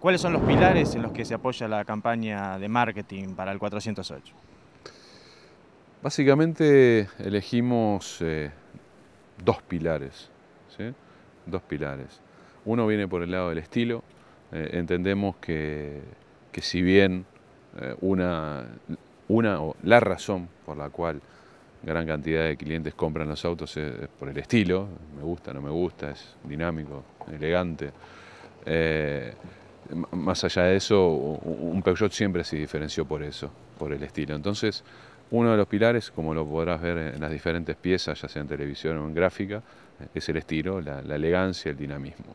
¿Cuáles son los pilares en los que se apoya la campaña de marketing para el 408? Básicamente elegimos eh, dos pilares, dos pilares. Uno viene por el lado del estilo. Eh, entendemos que, si bien eh, una, una la razón por la cual gran cantidad de clientes compran los autos es por el estilo, me gusta, no me gusta, es dinámico, elegante más allá de eso, un Peugeot siempre se diferenció por eso, por el estilo. Entonces, uno de los pilares, como lo podrás ver en las diferentes piezas, ya sea en televisión o en gráfica, es el estilo, la, elegancia, el dinamismo.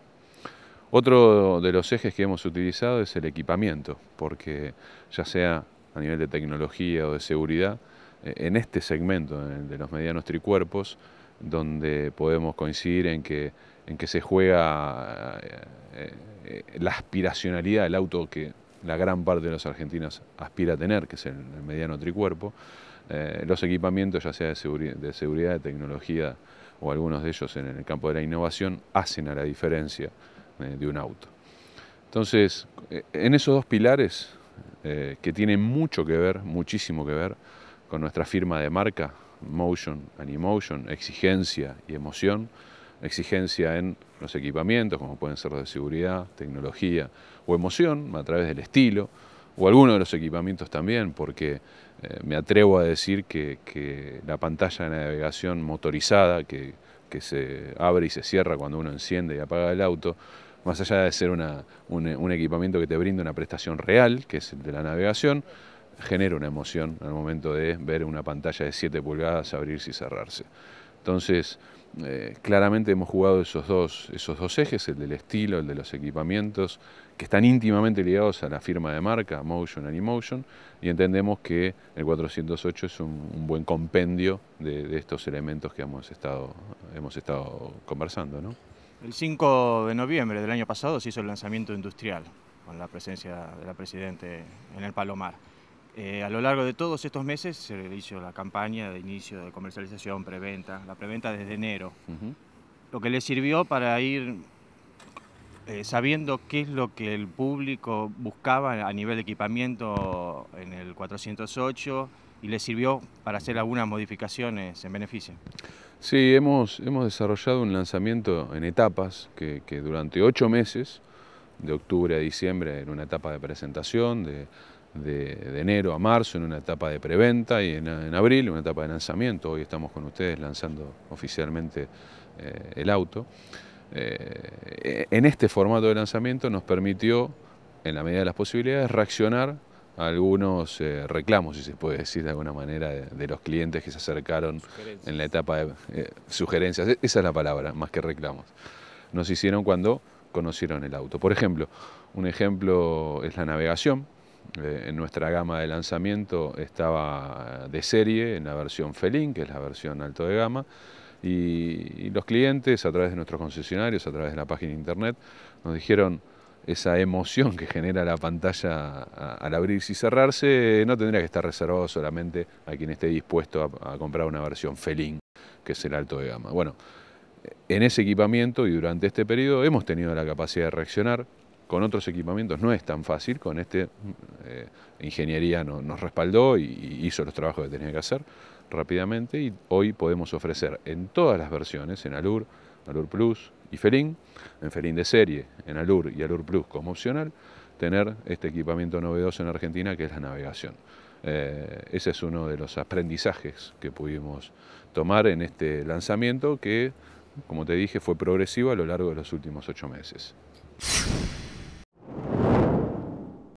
Otro de los ejes que hemos utilizado es el equipamiento, porque ya sea a nivel de tecnología o de seguridad, eh, en este segmento de los medianos tricuerpos, donde podemos coincidir en que, en que se juega eh, eh, la aspiracionalidad del auto que la gran parte de los argentinos aspira a tener, que es el, mediano tricuerpo, eh, los equipamientos, ya sea de, seguridad, de tecnología o algunos de ellos en el campo de la innovación, hacen a la diferencia eh, de un auto. Entonces, en esos dos pilares, que tienen mucho que ver, muchísimo que ver, con nuestra firma de marca, Motion, Animotion, exigencia y emoción, exigencia en los equipamientos, como pueden ser los de seguridad, tecnología o emoción, a través del estilo, o alguno de los equipamientos también, porque eh, me atrevo a decir que, la pantalla de navegación motorizada, que, se abre y se cierra cuando uno enciende y apaga el auto, más allá de ser un, un equipamiento que te brinda una prestación real, que es el de la navegación, genera una emoción al momento de ver una pantalla de 7 pulgadas abrirse y cerrarse. Entonces, eh, claramente hemos jugado esos dos, esos dos ejes, el del estilo, el de los equipamientos, que están íntimamente ligados a la firma de marca, Motion and Emotion, y entendemos que el 408 es un, buen compendio de, estos elementos que hemos estado, hemos estado conversando. ¿no? El 5 de noviembre del año pasado se hizo el lanzamiento industrial con la presencia de la Presidente en el Palomar. Eh, a lo largo de todos estos meses se hizo la campaña de inicio de comercialización, preventa, la preventa desde enero, lo que le sirvió para ir eh, sabiendo qué es lo que el público buscaba a nivel de equipamiento en el 408 y le sirvió para hacer algunas modificaciones en beneficio. Sí, hemos, hemos desarrollado un lanzamiento en etapas que, que durante ocho meses, de octubre a diciembre, en una etapa de presentación, de de, enero a marzo en una etapa de preventa y en, en, abril una etapa de lanzamiento. Hoy estamos con ustedes lanzando oficialmente eh, el auto. Eh, en este formato de lanzamiento nos permitió, en la medida de las posibilidades, reaccionar a algunos eh, reclamos, si se puede decir de alguna manera, de, los clientes que se acercaron en la etapa de sugerencias. E-, esa es la palabra, más que reclamos. Nos hicieron cuando conocieron el auto. Por ejemplo, un ejemplo es la navegación. Eh, en nuestra gama de lanzamiento estaba eh, de serie en la versión Felín, que es la versión alto de gama, y, los clientes a través de nuestros concesionarios, a través de la página internet, nos dijeron esa emoción que genera la pantalla al abrirse y cerrarse no tendría que estar reservado solamente a quien esté dispuesto a, comprar una versión Felín, que es el alto de gama. Bueno, en ese equipamiento y durante este periodo hemos tenido la capacidad de reaccionar, con otros equipamientos no es tan fácil, con este eh, ingeniería nos respaldó y hizo los trabajos que tenía que hacer rápidamente y hoy podemos ofrecer en todas las versiones, en Alur, Alur Plus y Felin, en Felin de serie, en Alur y Alur Plus como opcional, tener este equipamiento novedoso en Argentina que es la navegación. Eh, ese es uno de los aprendizajes que pudimos tomar en este lanzamiento que, como te dije, fue progresivo a lo largo de los últimos ocho meses.